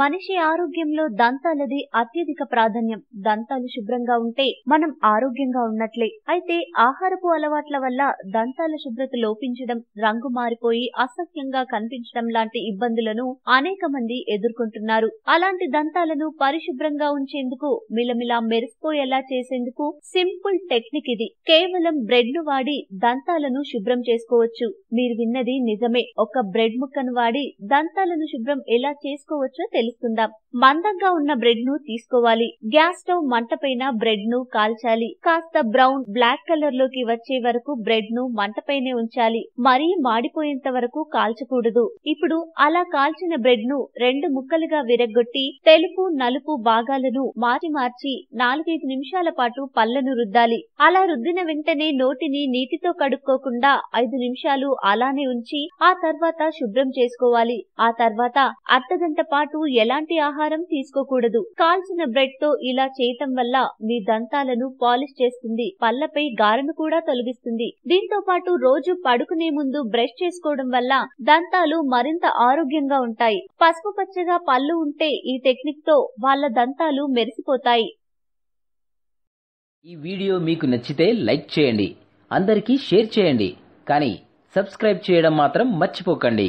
మనిషి ఆరోగ్యంలో దంతాలది అత్యధిక ప్రాధాన్యం దంతాలు శుభ్రంగా ఉంటే మనం ఆరోగ్యంగా ఉన్నట్లే అయితే ఆహారపు అలవాట్ల వల్ల దంతాల శుభ్రత లోపించడం రంగు మారిపోయి అసహ్యంగా కనిపించడం లాంటి ఇబ్బందులను అనేక మంది ఎదుర్కొంటున్నారు అలాంటి దంతాలను పరిశుభ్రంగా ఉంచేందుకు మిలమిలా మెరిసిపోయేలా చేసేందుకు సింపుల్ టెక్నిక్ ఇది కేవలం బ్రెడ్ ను వాడి దంతాలను శుభ్రం చేసుకోవచ్చు మీరు విన్నది నిజమే ఒక బ్రెడ్ ముక్కను వాడి దంతాలను శుభ్రం ఎలా చేసుకోవచ్చో తెలుసు తెలుసుకుందాం మందంగా ఉన్న బ్రెడ్ ను తీసుకోవాలి గ్యాస్ స్టవ్ మంట పైన బ్రెడ్ ను కాల్చాలి కాస్త బ్రౌన్ బ్లాక్ కలర్ లోకి వచ్చే వరకు బ్రెడ్ ను మంట పైనే ఉంచాలి మరీ మాడిపోయేంత వరకు కాల్చకూడదు ఇప్పుడు అలా కాల్చిన బ్రెడ్ ను రెండు ముక్కలుగా విరగొట్టి తెలుపు నలుపు భాగాలను మార్చి మార్చి నాలుగైదు నిమిషాల పాటు పళ్ళను రుద్దాలి అలా రుద్దిన వెంటనే నోటిని నీటితో కడుక్కోకుండా ఐదు నిమిషాలు అలానే ఉంచి ఆ తర్వాత శుభ్రం చేసుకోవాలి ఆ తర్వాత అర్ధగంట పాటు ఎలాంటి ఆహారం తీసుకోకూడదు కాల్చిన బ్రెడ్ తో ఇలా చేయటం వల్ల మీ దంతాలను పాలిష్ చేస్తుంది పళ్లపై గారను కూడా తొలగిస్తుంది దీంతో పాటు రోజు పడుకునే ముందు బ్రష్ చేసుకోవడం వల్ల దంతాలు మరింత ఆరోగ్యంగా ఉంటాయి పసుపు పచ్చగా పళ్ళు ఉంటే ఈ టెక్నిక్ తో వాళ్ళ దంతాలు మెరిసిపోతాయి ఈ వీడియో మీకు నచ్చితే లైక్ చేయండి అందరికీ షేర్ చేయండి కానీ సబ్స్క్రైబ్ చేయడం మాత్రం మర్చిపోకండి